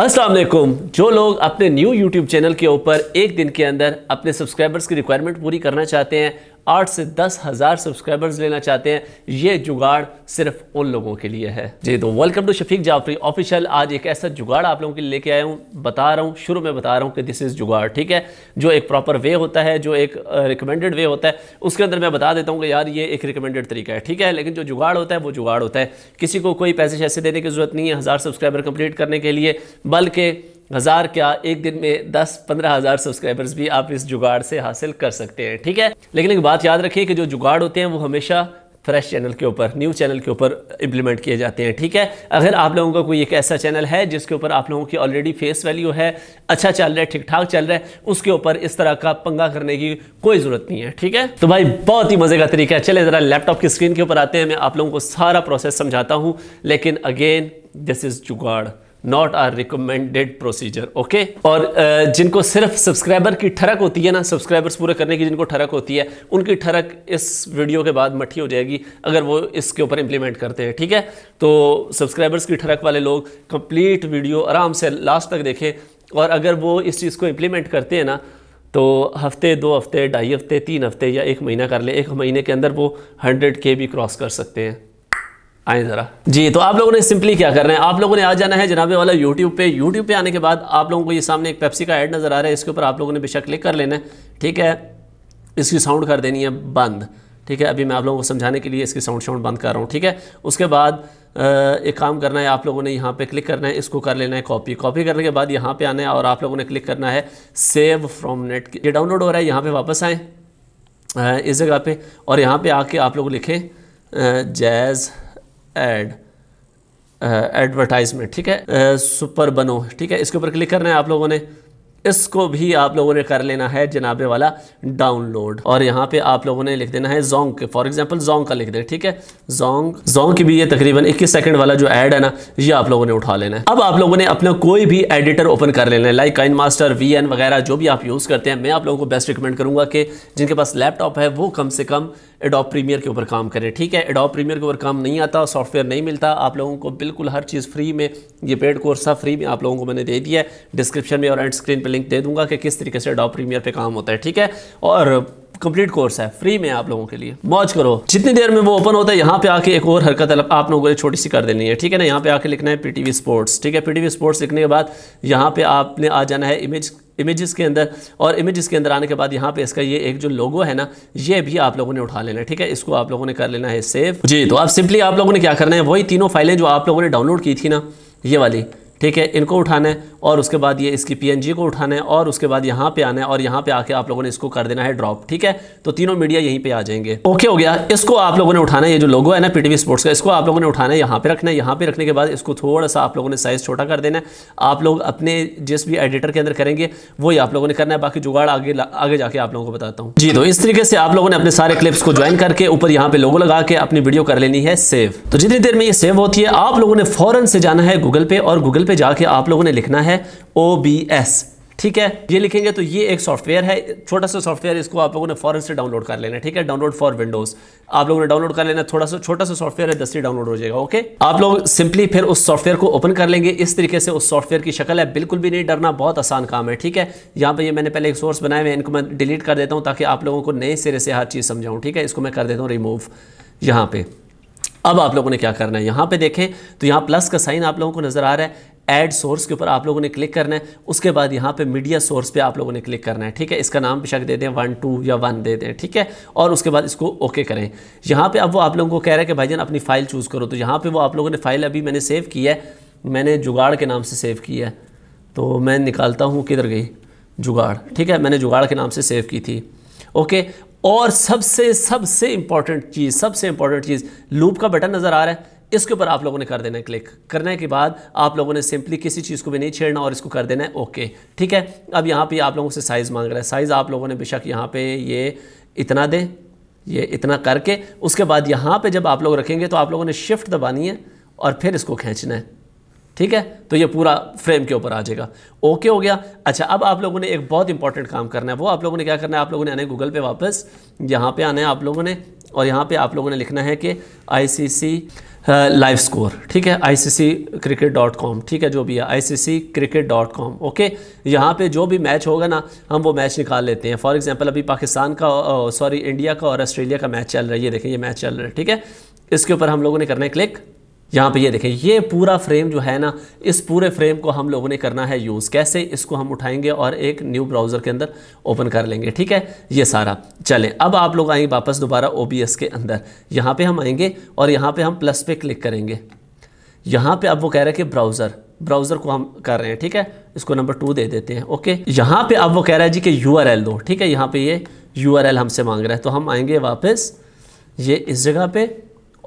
असलम जो लोग अपने न्यू YouTube चैनल के ऊपर एक दिन के अंदर अपने सब्सक्राइबर्स की रिक्वायरमेंट पूरी करना चाहते हैं आठ से दस हज़ार सब्सक्राइबर्स लेना चाहते हैं ये जुगाड़ सिर्फ उन लोगों के लिए है जी तो welcome to Shafiq Jafri official आज एक ऐसा जुगाड़ आप लोगों के लिए लेके आया हूँ बता रहा हूँ शुरू में बता रहा हूँ कि दिस इज़ जुगाड़ ठीक है जो एक प्रॉपर वे होता है जो एक रिकमेंडेड वे होता है उसके अंदर मैं बता देता हूँ कि यार ये एक रिकमेंडेड तरीका है ठीक है लेकिन जो जुगाड़ होता है वो जुगाड़ होता है किसी को कोई पैसे शैसे देने की ज़रूरत नहीं है हज़ार सब्सक्राइबर कंप्लीट करने के लिए बल्कि हज़ार क्या एक दिन में दस पंद्रह हज़ार सब्सक्राइबर्स भी आप इस जुगाड़ से हासिल कर सकते हैं ठीक है लेकिन एक बात याद रखिए कि जो जुगाड़ होते हैं वो हमेशा फ्रेश चैनल के ऊपर न्यू चैनल के ऊपर इंप्लीमेंट किए जाते हैं ठीक है अगर आप लोगों का कोई एक ऐसा चैनल है जिसके ऊपर आप लोगों की ऑलरेडी फेस वैल्यू है अच्छा चल रहा है ठीक ठाक चल रहा है उसके ऊपर इस तरह का पंगा करने की कोई ज़रूरत नहीं है ठीक है तो भाई बहुत ही मज़े का तरीका है चले ज़रा लैपटॉप की स्क्रीन के ऊपर आते हैं मैं आप लोगों को सारा प्रोसेस समझाता हूँ लेकिन again this is jugaad not are recommended procedure okay और uh, जिनको सिर्फ सब्सक्राइबर की ठरक होती है ना सब्सक्राइबर्स पूरे करने की जिनको ठरक होती है उनकी ठरक इस वीडियो के बाद मठी हो जाएगी अगर वो इसके ऊपर इंप्लीमेंट करते हैं ठीक है तो सब्सक्राइबर्स की ठरक वाले लोग कंप्लीट वीडियो आराम से लास्ट तक देखें और अगर वो इस चीज़ को इम्प्लीमेंट करते हैं ना तो हफ्ते दो हफ्ते ढाई हफ्ते तीन हफ्ते या एक महीना कर लें एक महीने के अंदर वो हंड्रेड के भी क्रॉस कर सकते हैं आए ज़रा जी तो आप लोगों ने सिंपली क्या करना है आप लोगों ने आ जाना है जनाबे वाला यूट्यूब पे यूट्यूब पे आने के बाद आप लोगों को ये सामने एक पेप्सी का ऐड नज़र आ रहा है इसके ऊपर आप लोगों ने बेशक क्लिक कर लेना है ठीक है इसकी साउंड कर देनी है बंद ठीक है अभी मैं आप लोगों को समझाने के लिए इसकी साउंड शाउंड बंद कर रहा हूँ ठीक है उसके बाद एक काम करना है आप लोगों ने यहाँ पे क्लिक करना है इसको कर लेना है कॉपी कॉपी करने के बाद यहाँ पे आना है और आप लोगों ने क्लिक करना है सेव फ्रॉम नेट ये डाउनलोड हो रहा है यहाँ पे वापस आएँ इस जगह पे और यहाँ पे आके आप लोग लिखें जैज़ एड एडवर्टाइजमेंट uh, ठीक है सुपर uh, बनो ठीक है इसके ऊपर क्लिक करना है आप लोगों ने इसको भी आप लोगों ने कर लेना है जनाबे वाला डाउनलोड और यहाँ पे आप लोगों ने लिख देना है जोंग के फॉर एग्जाम्पल जोंग का लिख दे ठीक है जोंग जोंग की भी ये तकरीबन 21 सेकंड वाला जो ऐड है ना ये आप लोगों ने उठा लेना है अब आप लोगों ने अपना कोई भी एडिटर ओपन कर लेना है लाइक काइन मास्टर वी वगैरह जो भी आप यूज़ करते हैं मैं आप लोगों को बेस्ट रिकमेंड करूँगा कि जिनके पास लैपटॉप है वो कम से कम एडोप प्रीमियर के ऊपर काम करें ठीक है एडोप प्रीमियर के ऊपर काम नहीं आता सॉफ्टवेयर नहीं मिलता आप लोगों को बिल्कुल हर चीज़ फ्री में ये पेड कोर्स सब फ्री में आप लोगों को मैंने दे दिया है डिस्क्रिप्शन में और एंड स्क्रीन पर लिंक दे दूंगा कि किस तरीके से अडोब प्रीमियर पे काम होता है ठीक है और कंप्लीट कोर्स है फ्री में आप लोगों के लिए मौज करो जितनी देर में वो ओपन होता है यहाँ पे आके एक और हरकत आप लोगों को छोटी सी कर देनी है ठीक है ना यहाँ पे आके लिखना है पीटीवी स्पोर्ट्स ठीक है पीटीवी स्पोर्ट्स लिखने के बाद यहाँ पे आपने आ जाना है इमेज इमेजेस के अंदर और इमेजेस के अंदर आने के बाद यहाँ पे इसका ये एक जो लोगो है ना ये भी आप लोगों ने उठा लेना है ठीक है इसको आप लोगों ने कर लेना है सेव जी तो आप सिंपली आप लोगों ने क्या करना है वही तीनों फाइलें जो आप लोगों ने डाउनलोड की थी ना ये वाली ठीक है इनको उठाना है और उसके बाद ये इसकी पीएनजी को उठाना है और उसके बाद यहाँ पे आना है और यहाँ पे आके आप लोगों ने इसको कर देना है ड्रॉप ठीक है तो तीनों मीडिया यहीं पे आ जाएंगे ओके हो गया इसको आप लोगों ने उठाना है ये जो लोगो है ना पीटीवी स्पोर्ट्स का इसको आप लोगों ने उठाना है यहाँ पे रखना है यहाँ पे रखने के बाद इसको थोड़ा सा आप लोगों ने साइज छोटा कर देना है आप लोग अपने जिस भी एडिटर के अंदर करेंगे वही आप लोगों ने करना है बाकी जुगाड़ आगे आगे जाके आप लोगों को बताता हूँ जी तो इस तरीके से आप लोगों ने अपने सारे क्लिप्स को ज्वाइन करके ऊपर यहाँ पे लोगो लगा के अपनी वीडियो कर लेनी है सेव तो जितनी देर में ये सेव होती है आप लोगों ने फौरन से जाना है गूगल पे और गूगल पे पे जाके आप लोगों ने लिखना है ओ बी एस ठीक है ये लिखेंगे तो ये एक सॉफ्टवेयर है छोटा सा सॉफ्टवेयर इसको आप लोगों ने फॉरन से डाउनलोड कर लेना ठीक है डाउनलोड फॉर विंडोज़ आप लोगों ने डाउनलोड कर लेना थोड़ा सा छोटा सा सॉफ्टवेयर है दस्ती डाउनलोड हो जाएगा ओके आप लोग सिंपली फिर उस सॉफ्टवेयर को ओपन कर लेंगे इस तरीके से उस सॉफ्टवेयर की शक्ल है बिल्कुल भी नहीं डरना बहुत आसान काम है ठीक है यहाँ पर ये मैंने पहले एक सोर्स बनाए हुए इनको मैं डिलीट कर देता हूँ ताकि आप लोगों को नए सिरे से हर चीज़ समझाऊँ ठीक है इसको मैं कर देता हूँ रिमूव यहाँ पर अब आप लोगों ने क्या करना है यहाँ पे देखें तो यहाँ प्लस का साइन आप लोगों को नज़र आ रहा है एड सोर्स के ऊपर आप लोगों ने क्लिक करना है उसके बाद यहाँ पे मीडिया सोर्स पे आप लोगों ने क्लिक करना है ठीक है इसका नाम बेशक दे दें वन टू या वन दे दें ठीक है और उसके बाद इसको ओके करें यहाँ पे अब वो आप लोगों को कह रहा है कि भाईजान अपनी फ़ाइल चूज़ करो तो यहाँ पे वो आप लोगों ने फ़ाइल अभी मैंने सेव की है मैंने जुगाड़ के नाम से सेव की है तो मैं निकालता हूँ किधर गई जुगाड़ ठीक है मैंने जुगाड़ के नाम से सेव की थी ओके और सबसे सबसे इम्पॉर्टेंट चीज़ सबसे इम्पॉर्टेंट चीज़ लूप का बटन नज़र आ रहा है इसके ऊपर आप लोगों ने कर देना है क्लिक करने के बाद आप लोगों ने सिंपली किसी चीज़ को भी नहीं छेड़ना और इसको कर देना है ओके ठीक है अब यहाँ पे आप लोगों से साइज़ मांग रहा है साइज़ आप लोगों ने बेशक यहाँ पे ये इतना दें ये इतना करके उसके बाद यहाँ पे जब आप लोग रखेंगे तो आप लोगों ने शिफ्ट दबानी है और फिर इसको खींचना है ठीक है तो ये पूरा फ्रेम के ऊपर आ जाएगा ओके हो गया अच्छा अब आप लोगों ने एक बहुत इंपॉर्टेंट काम करना है वो आप लोगों ने क्या करना है आप लोगों ने आना है गूगल पे वापस यहाँ पे आना है आप लोगों ने और यहाँ पे आप लोगों ने लिखना है कि आई लाइव स्कोर ठीक है आईसीसी क्रिकेट डॉट कॉम ठीक है जो भी है ICC cricket dot com okay यहाँ पे जो भी मैच होगा ना हम वो मैच निकाल लेते हैं फॉर एग्जांपल अभी पाकिस्तान का सॉरी इंडिया का और ऑस्ट्रेलिया का मैच चल रहा है ये देखें ये मैच चल रहा है ठीक है इसके ऊपर हम लोगों ने करना है क्लिक यहाँ पे ये देखें ये पूरा फ्रेम जो है ना इस पूरे फ्रेम को हम लोगों ने करना है यूज़ कैसे इसको हम उठाएंगे और एक न्यू ब्राउज़र के अंदर ओपन कर लेंगे ठीक है ये सारा चलें अब आप लोग आएंगे वापस दोबारा ओ के अंदर यहाँ पे हम आएंगे और यहाँ पर हम प्लस पे क्लिक करेंगे यहाँ पे अब वो कह रहे हैं कि ब्राउज़र ब्राउज़र को हम कर रहे हैं ठीक है इसको नंबर टू दे देते हैं ओके यहाँ पे अब वो कह रहा है जी कि यू दो ठीक है यहाँ पे ये यू हमसे मांग रहा है तो हम आएंगे वापस ये इस जगह पे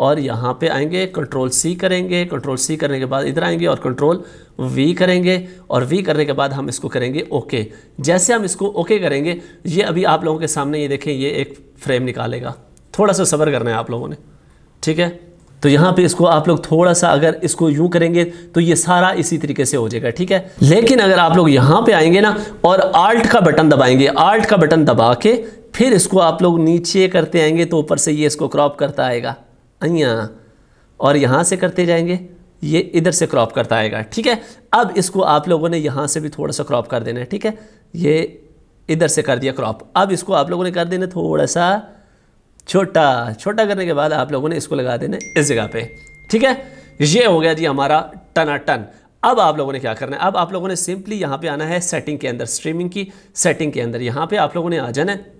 और यहाँ पे आएंगे कंट्रोल सी करेंगे कंट्रोल सी करने के बाद इधर आएंगे और कंट्रोल वी करेंगे और वी करने के बाद हम इसको करेंगे ओके जैसे हम इसको ओके करेंगे ये अभी आप लोगों के सामने ये देखें ये एक फ्रेम निकालेगा थोड़ा सा सबर करना है आप लोगों ने ठीक है तो यहाँ पे इसको आप लोग थोड़ा सा अगर इसको यूँ करेंगे तो ये सारा इसी तरीके से हो जाएगा ठीक है लेकिन अगर आप लोग यहाँ पे आएंगे ना और आल्ट का बटन दबाएंगे आल्ट का बटन दबा के फिर इसको आप लोग नीचे करते आएंगे तो ऊपर से ये इसको क्रॉप करता आएगा अँ और यहाँ से करते जाएंगे ये इधर से क्रॉप करता आएगा ठीक है अब इसको आप लोगों ने यहाँ से भी थोड़ा सा क्रॉप कर देना है ठीक है ये इधर से कर दिया क्रॉप अब इसको आप लोगों ने कर देना थोड़ा सा छोटा छोटा करने के बाद आप लोगों ने इसको लगा देना इस जगह पे ठीक है ये हो गया जी हमारा टना टन अब आप लोगों ने क्या करना है अब आप लोगों ने सिंपली यहाँ पे आना है सेटिंग के अंदर स्ट्रीमिंग की सेटिंग के अंदर यहाँ पे आप लोगों ने आ जाना है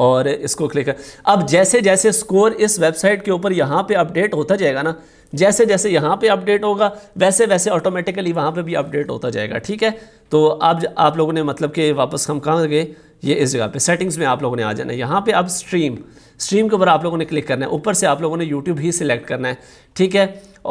और इसको क्लिक कर अब जैसे जैसे स्कोर इस वेबसाइट के ऊपर यहाँ पे अपडेट होता जाएगा ना जैसे जैसे यहाँ पे अपडेट होगा वैसे वैसे ऑटोमेटिकली वहाँ पे भी अपडेट होता जाएगा ठीक है तो अब आप, आप लोगों ने मतलब कि वापस हम कहाँ गए ये इस जगह पे सेटिंग्स में आप लोगों ने आ जाना है यहाँ पे अब स्ट्रीम स्ट्रीम के ऊपर आप लोगों ने क्लिक करना है ऊपर से आप लोगों ने यूट्यूब ही सिलेक्ट करना है ठीक है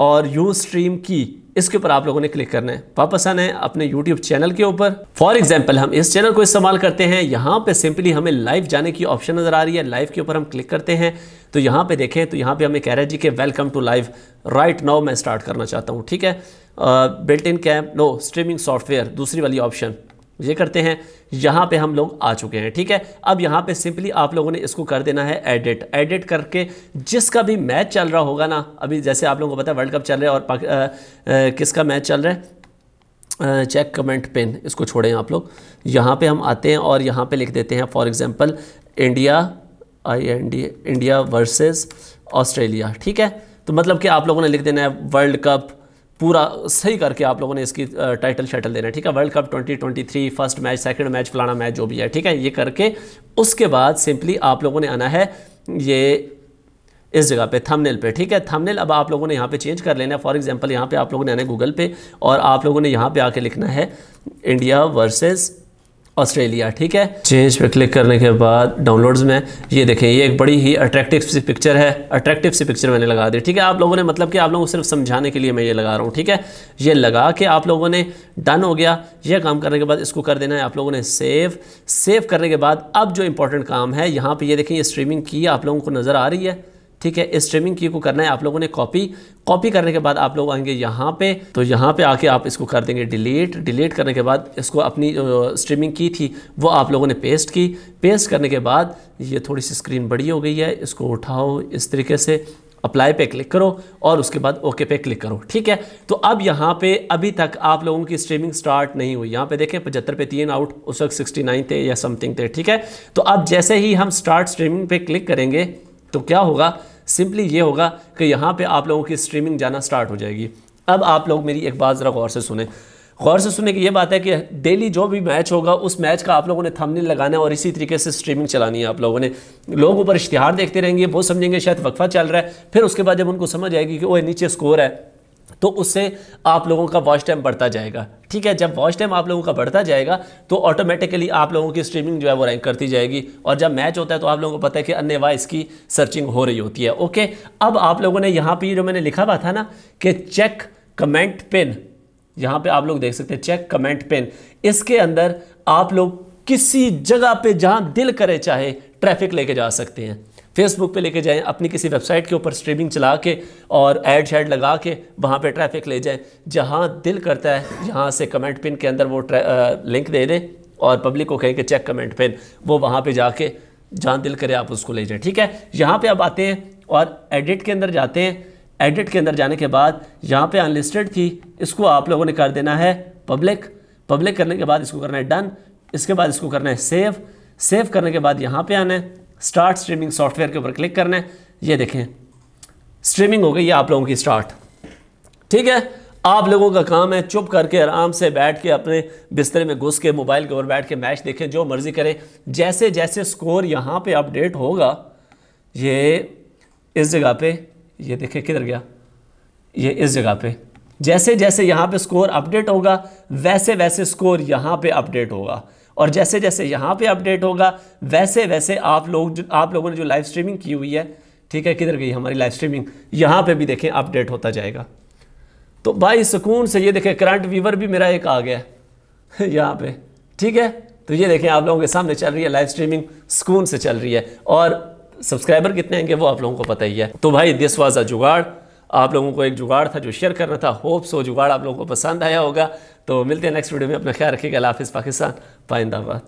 और यू स्ट्रीम की इसके ऊपर आप लोगों ने क्लिक करना है वापस आना है अपने यूट्यूब चैनल के ऊपर फॉर एग्जाम्पल हम इस चैनल को इस्तेमाल करते हैं यहाँ पर सिंपली हमें लाइव जाने की ऑप्शन नज़र आ रही है लाइव के ऊपर हम क्लिक करते हैं तो यहाँ पर देखें तो यहाँ पर हमें कह रहे हैं जी कि welcome to live right now मैं स्टार्ट करना चाहता हूँ ठीक है built in cam no streaming software दूसरी वाली ऑप्शन ये करते हैं यहाँ पे हम लोग आ चुके हैं ठीक है अब यहाँ पे सिंपली आप लोगों ने इसको कर देना है एडिट एडिट करके जिसका भी मैच चल रहा होगा ना अभी जैसे आप लोगों को पता है वर्ल्ड कप चल रहा है और आ, आ, किसका मैच चल रहा है चेक कमेंट पेन इसको छोड़ें आप लोग यहाँ पे हम आते हैं और यहाँ पे लिख देते हैं for example India I N D India versus Australia ठीक है तो मतलब कि आप लोगों ने लिख देना है वर्ल्ड कप पूरा सही करके आप लोगों ने इसकी टाइटल शाइटल देना है ठीक है world cup 2023 first match second match फलाना मैच जो भी है ठीक है ये करके उसके बाद सिंपली आप लोगों ने आना है ये इस जगह पे थंबनेल पे ठीक है थंबनेल अब आप लोगों ने यहाँ पे चेंज कर लेना है फॉर एग्जांपल यहाँ पे आप लोगों ने आना है गूगल पे और आप लोगों ने यहाँ पे आके लिखना है इंडिया वर्सेज ऑस्ट्रेलिया ठीक है चेंज पे क्लिक करने के बाद डाउनलोड्स में ये देखें ये एक बड़ी ही अट्रैक्टिव सी पिक्चर है अट्रैक्टिव सी पिक्चर मैंने लगा दी ठीक है आप लोगों ने मतलब कि आप लोगों को सिर्फ समझाने के लिए मैं ये लगा रहा हूँ ठीक है ये लगा के आप लोगों ने डन हो गया ये काम करने के बाद इसको कर देना है आप लोगों ने सेव सेव करने के बाद अब जो इंपॉर्टेंट काम है यहाँ पर ये देखें ये स्ट्रीमिंग की आप लोगों को नज़र आ रही है ठीक है स्ट्रीमिंग की को करना है आप लोगों ने कॉपी कॉपी करने के बाद आप लोग आएंगे यहाँ पे तो यहाँ पे आके आप इसको कर देंगे डिलीट डिलीट करने के बाद इसको अपनी स्ट्रीमिंग की थी वो आप लोगों ने पेस्ट की पेस्ट करने के बाद ये थोड़ी सी स्क्रीन बड़ी हो गई है इसको उठाओ इस तरीके से अप्लाई पे क्लिक करो और उसके बाद ओके पे क्लिक करो ठीक है तो अब यहाँ पे अभी तक आप लोगों की स्ट्रीमिंग स्टार्ट नहीं हुई यहाँ पे देखें पचहत्तर पे तीन आउट उस वक्त सिक्सटी नाइन थे या समथिंग थे ठीक है तो अब जैसे ही हम स्टार्ट स्ट्रीमिंग पे क्लिक करेंगे तो क्या होगा सिंपली ये होगा कि यहाँ पे आप लोगों की स्ट्रीमिंग जाना स्टार्ट हो जाएगी अब आप लोग मेरी एक बात ज़रा गौर से सुने गौर से सुने कि ये बात है कि डेली जो भी मैच होगा उस मैच का आप लोगों ने थमने लगाना है और इसी तरीके से स्ट्रीमिंग चलानी है आप लोगों ने लोग ऊपर इश्तिहार देखते रहेंगे वो समझेंगे शायद वक्फा चल रहा है फिर उसके बाद जब उनको समझ आएगी कि वो नीचे स्कोर है तो उससे आप लोगों का वॉच टाइम बढ़ता जाएगा ठीक है जब वॉच टाइम आप लोगों का बढ़ता जाएगा तो ऑटोमेटिकली आप लोगों की स्ट्रीमिंग जो है वो रैंक करती जाएगी और जब मैच होता है तो आप लोगों को पता है कि अन्य वाइस की सर्चिंग हो रही होती है ओके अब आप लोगों ने यहाँ पर जो मैंने लिखा हुआ था ना कि चेक कमेंट पिन यहाँ पर आप लोग देख सकते हैं चेक कमेंट पिन इसके अंदर आप लोग किसी जगह पर जहाँ दिल करे चाहे ट्रैफिक लेके जा सकते हैं फेसबुक पे लेके जाएं अपनी किसी वेबसाइट के ऊपर स्ट्रीमिंग चला के और एड शेड लगा के वहाँ पे ट्रैफिक ले जाएं जहाँ दिल करता है यहाँ से कमेंट पिन के अंदर वो लिंक दे दें और पब्लिक को कहें कि चेक कमेंट पिन वो वहाँ पर जाके जहाँ दिल करे आप उसको ले जाएँ ठीक है यहाँ पर आप आते हैं और एडिट के अंदर जाते हैं एडिट के अंदर जाने के बाद यहाँ पर अनलिस्टेड थी इसको आप लोगों ने कर देना है पब्लिक पब्लिक करने के बाद इसको करना है डन इसके बाद इसको करना है सेव सेव करने के बाद यहाँ पे आना है स्टार्ट स्ट्रीमिंग सॉफ्टवेयर के ऊपर क्लिक करना है ये देखें स्ट्रीमिंग हो गई आप लोगों की स्टार्ट ठीक है आप लोगों का काम है चुप करके आराम से बैठ के अपने बिस्तर में घुस के मोबाइल के ऊपर बैठ के मैच देखें जो मर्ज़ी करें जैसे जैसे स्कोर यहाँ पे अपडेट होगा ये इस जगह पे ये देखें किधर गया ये इस जगह पे जैसे जैसे यहाँ पे स्कोर अपडेट होगा वैसे वैसे स्कोर यहाँ पे अपडेट होगा और जैसे जैसे यहाँ पे अपडेट होगा वैसे वैसे आप लोग जो आप लोगों ने जो लाइव स्ट्रीमिंग की हुई है ठीक है किधर गई हमारी लाइव स्ट्रीमिंग यहाँ पे भी देखें अपडेट होता जाएगा तो भाई सुकून से ये देखें करंट व्यूवर भी मेरा एक आ गया यहाँ पे ठीक है तो ये देखें आप लोगों के सामने चल रही है लाइव स्ट्रीमिंग सुकून से चल रही है और सब्सक्राइबर कितने आएंगे वो आप लोगों को पता ही है तो भाई दिस वॉज अ जुगाड़ आप लोगों को एक जुगाड़ था जो शेयर करना था होप सो जुगाड़ आप लोगों को पसंद आया होगा तो मिलते हैं नेक्स्ट वीडियो में अपना ख्याल रखिएगा हाफिज़ पाकिस्तान पाइंदाबाद